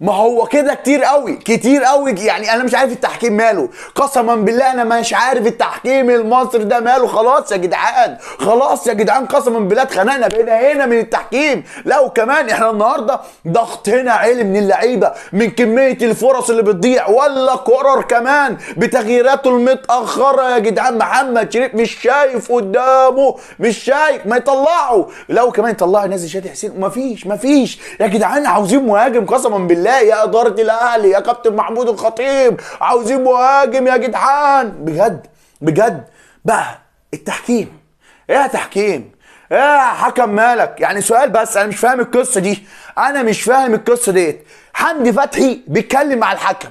ما هو كده كتير قوي كتير قوي يعني انا مش عارف التحكيم ماله قسما بالله انا مش عارف التحكيم المصري ده ماله خلاص يا جدعان خلاص يا جدعان قسما بالله اتخنقنا بقينا هنا من التحكيم لا وكمان احنا النهارده ضغطنا عالي من اللعيبه من كميه الفرص اللي بتضيع ولا كورر كمان بتغييراته المتاخره يا جدعان محمد شريف مش شايف قدامه مش شايف ما يطلعه لو كمان يطلع نازل شادي حسين مفيش مفيش يا جدعان عاوزين مهاجم قسما بالله لا يا اداره الاهلي يا كابتن محمود الخطيب عاوزين مهاجم يا جدعان بجد بجد بقى التحكيم ايه يا تحكيم ايه يا حكم مالك يعني سؤال بس انا مش فاهم القصه دي انا مش فاهم القصه ديت حمدي فتحي بيتكلم مع الحكم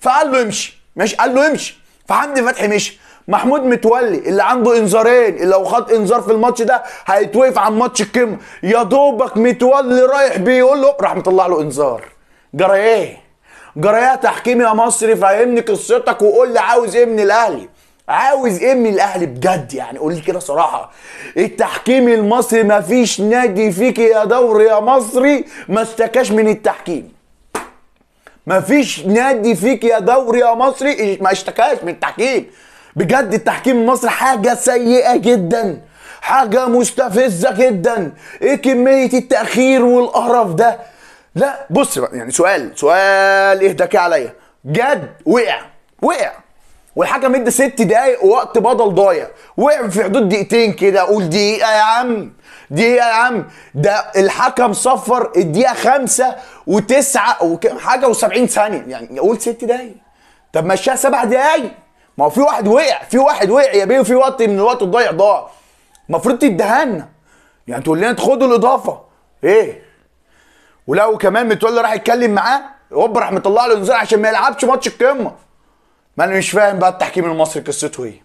فقال له امشي ماشي قال له امشي فحمدي فتحي مشي محمود متولي اللي عنده انذارين اللي لو خد انذار في الماتش ده هيتوقف عن ماتش القمه يا دوبك متولي رايح بيقول له راح مطلع له انذار جرى ايه جرى ايه تحكيم يا مصري فهمني قصتك وقول لي عاوز ايه من الاهلي عاوز ايه من الاهلي بجد يعني قول لي كده صراحه التحكيم المصري ما فيش نادي فيك يا دوري يا مصري ما اشتكاش من التحكيم ما فيش نادي فيك يا دوري يا مصري ما اشتكاش من التحكيم بجد التحكيم المصري حاجه سيئه جدا حاجه مستفزه جدا ايه كميه التاخير والقرف ده لا بص بقى يعني سؤال سؤال اهدى كده عليا جد وقع وقع والحكم ادى ست دقايق وقت بدل ضايع وقع في حدود دقيقتين كده قول دقيقه يا عم دقيقه يا عم ده الحكم صفر الدقيقه خمسة وتسعة وكام حاجه و70 ثانيه يعني قول ست دقايق طب مشيها سبع دقايق ما هو في واحد وقع في واحد وقع يا بيه وفي وقت من الوقت الضايع ضاع المفروض تدهنا يعني تقول لنا تاخدوا الاضافه ايه ولو كمان متولي راح يتكلم معاه هوب راح مطلع له انذار عشان ما يلعبش ماتش القمه ما انا مش فاهم بقى التحكيم المصري قصته ايه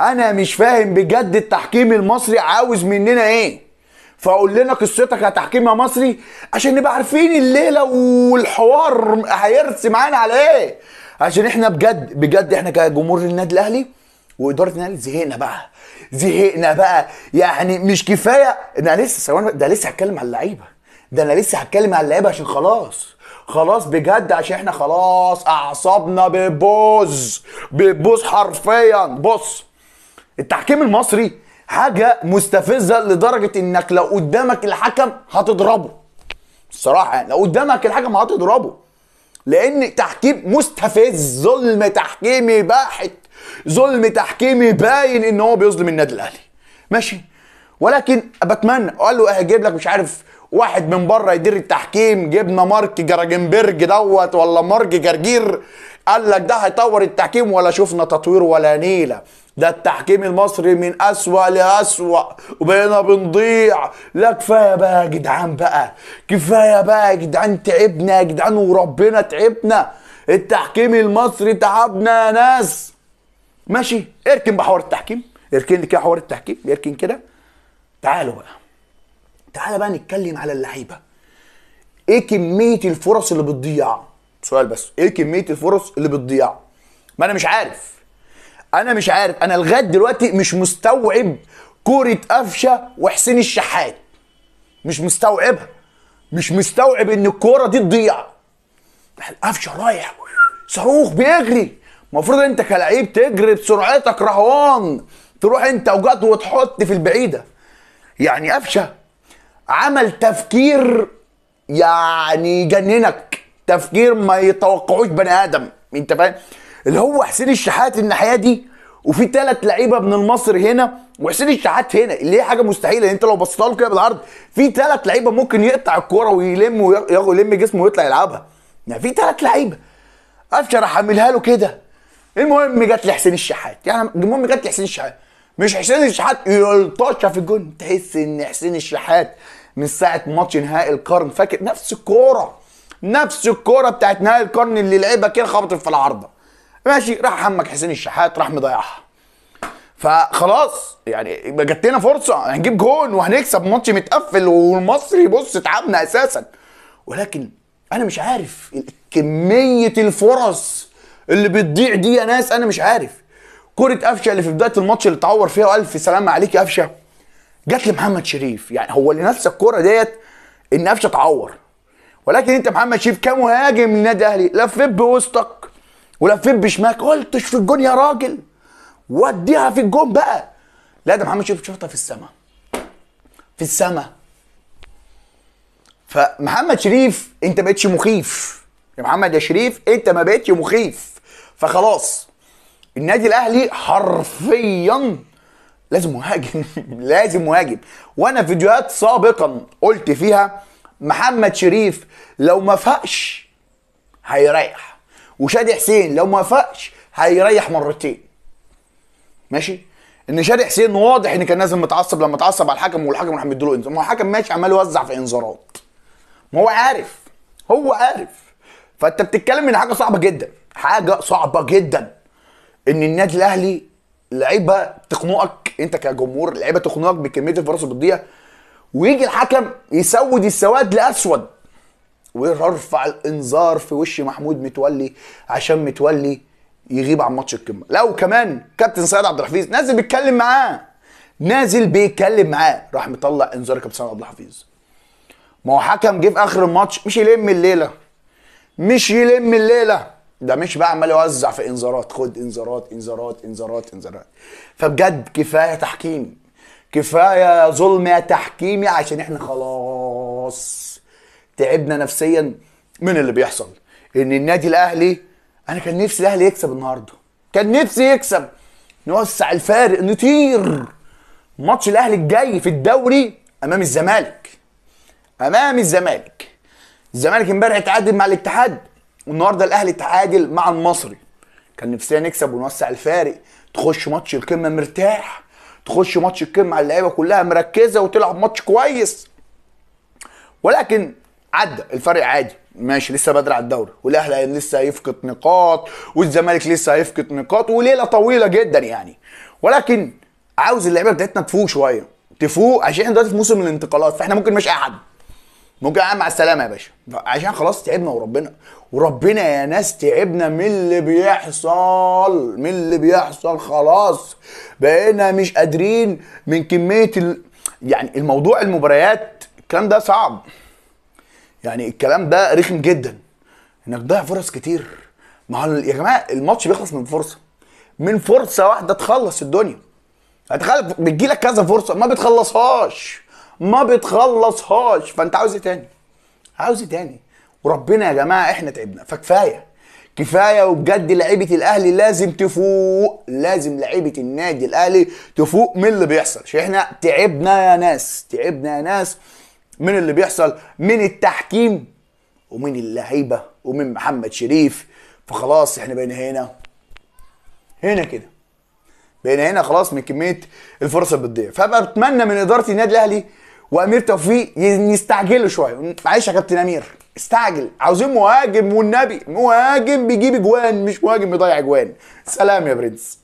انا مش فاهم بجد التحكيم المصري عاوز مننا ايه فقول لنا قصتك يا تحكيم يا مصري عشان نبقى عارفين الليله والحوار هيرسي معانا على ايه عشان احنا بجد بجد احنا كجمهور النادي الاهلي واداره النادي زهقنا بقى زهقنا بقى يعني مش كفايه ده لسه ثواني ده لسه هتكلم على اللعيبه ده انا لسه هتكلم على اللعيبه عشان خلاص خلاص بجد عشان احنا خلاص اعصابنا بتبوظ بتبوظ حرفيا بص التحكيم المصري حاجه مستفزه لدرجه انك لو قدامك الحكم هتضربه الصراحه يعني لو قدامك الحكم هتضربه لان تحكيم مستفز ظلم تحكيمي باحت ظلم تحكيمي باين ان هو بيظلم النادي الاهلي ماشي ولكن بتمنى قال له هجيب إيه، لك مش عارف واحد من بره يدير التحكيم جبنا مارك جراجنبرج دوت ولا مارك جرجير قال لك ده هيطور التحكيم ولا شفنا تطوير ولا نيله ده التحكيم المصري من اسوأ لاسوأ وبقينا بنضيع لا كفايه بقى يا جدعان بقى كفايه بقى يا جدعان تعبنا يا جدعان وربنا تعبنا التحكيم المصري تعبنا يا ناس ماشي اركن بحوار التحكيم اركن كده حوار التحكيم اركن كده تعالوا بقى تعال بقى نتكلم على اللعيبه ايه كميه الفرص اللي بتضيع سؤال بس ايه كميه الفرص اللي بتضيع ما انا مش عارف انا مش عارف انا لغايه دلوقتي مش مستوعب كوره قفشه وحسين الشحات مش مستوعبها مش مستوعب ان الكوره دي تضيع قفشه رايح صاروخ بيجري المفروض انت كلعيب تجري بسرعتك رهوان تروح انت وجد وتحط في البعيده يعني قفشه عمل تفكير يعني يجننك تفكير ما يتوقعوش بني ادم انت فاهم اللي هو حسين الشحات الناحيه دي وفي ثلاث لعيبه من المصري هنا وحسين الشحات هنا اللي هي حاجه مستحيله يعني انت لو بصيت له كده بالعرض في ثلاث لعيبه ممكن يقطع الكوره ويلم ويلم جسمه ويطلع يلعبها يعني في ثلاث لعيبه قفشه راح له كده المهم جت حسين الشحات يعني المهم جت حسين الشحات مش حسين الشحات يلطشها في الجون تحس ان حسين الشحات من ساعه ماتش نهائي القرن فاكر نفس الكوره نفس الكوره بتاعت نهائي القرن اللي لعبها كده خبطت في العارضه ماشي راح عمك حسين الشحات راح مضيعها فخلاص يعني جات لنا فرصه هنجيب جون وهنكسب ماتش متقفل والمصري بص تعبنا اساسا ولكن انا مش عارف كميه الفرص اللي بتضيع دي يا ناس انا مش عارف كرة قفشه اللي في بدايه الماتش اللي اتعور فيها والف سلامه عليك يا قفشه جت لمحمد شريف يعني هو اللي نفس الكوره ديت النفشه تعور ولكن انت محمد شريف كمهاجم للنادي الاهلي لفيت بوسطك ولفيت بشماك قلتش في الجون يا راجل وديها في الجون بقى لا ده محمد شريف شفتها في السماء في السماء فمحمد شريف انت ما بقتش مخيف يا محمد يا شريف انت ما بقتش مخيف فخلاص النادي الاهلي حرفيا لازم مهاجم لازم مهاجم وانا فيديوهات سابقا قلت فيها محمد شريف لو ما فقش هيريح وشادي حسين لو ما فقش هيريح مرتين ماشي ان شادي حسين واضح ان كان نازل متعصب لما اتعصب على الحكم والحكم راح مديله انذار ما هو الحكم ماشي عمال يوزع في انذارات ما هو عارف هو عارف فانت بتتكلم ان حاجه صعبه جدا حاجه صعبه جدا ان النادي الاهلي لعيبه تخنقك انت كجمهور لعيبه تخنقك بكميه الفرص اللي بتضيع ويجي الحكم يسود السواد لاسود ويرفع الانذار في وش محمود متولي عشان متولي يغيب عن ماتش القمه لو كمان كابتن سيد عبد الحفيظ نازل بيتكلم معاه نازل بيتكلم معاه راح مطلع انذار كابتن سيد عبد الحفيظ ما هو حكم جه في اخر الماتش مش يلم الليله مش يلم الليله ده مش بقى عمال يوزع في انذارات خد انذارات انذارات انذارات انذارات فبجد كفايه تحكيم كفايه ظلم يا تحكيمي عشان احنا خلاص تعبنا نفسيا من اللي بيحصل ان النادي الاهلي انا كان نفسي الاهلي يكسب النهارده كان نفسي يكسب نوسع الفارق نطير ماتش الاهلي الجاي في الدوري امام الزمالك امام الزمالك الزمالك امبارح اتعادل مع الاتحاد والنهارده الاهلي تعادل مع المصري كان نفسنا نكسب ونوسع الفارق تخش ماتش القمه مرتاح تخش ماتش القمه على اللعيبه كلها مركزه وتلعب ماتش كويس ولكن عدى الفرق عادي ماشي لسه بدري على الدوري والاهلي لسه هيفقد نقاط والزمالك لسه هيفقد نقاط وليله طويله جدا يعني ولكن عاوز اللعيبه بتاعتنا تفوق شويه تفوق عشان احنا دلوقتي في موسم الانتقالات فاحنا ممكن مش احد ممكن اقعد مع السلامه يا باشا عشان خلاص تعبنا وربنا وربنا يا ناس تعبنا من اللي بيحصل من اللي بيحصل خلاص بقينا مش قادرين من كميه ال... يعني الموضوع المباريات الكلام ده صعب يعني الكلام ده رخم جدا انك تضيع فرص كتير ما هو يا جماعه الماتش بيخلص من فرصه من فرصه واحده تخلص الدنيا هتخلص بتجيلك كذا فرصه ما بتخلصهاش ما بتخلصهاش فانت عاوز ايه تاني عاوز ايه تاني وربنا يا جماعه احنا تعبنا فكفايه كفايه وبجد لعيبه الاهلي لازم تفوق لازم لعيبه النادي الاهلي تفوق من اللي بيحصل احنا تعبنا يا ناس تعبنا يا ناس من اللي بيحصل من التحكيم ومن اللعيبه ومن محمد شريف فخلاص احنا بقينا هنا هنا كده بقينا هنا خلاص من كميه الفرص اللي بتضيع فبتمنى من اداره النادي الاهلي وامير توفيق يستعجلوا شويه معلش يا كابتن امير استعجل عاوزين مهاجم والنبي مهاجم بيجيب اجوان مش مهاجم بيضيع اجوان سلام يا برنس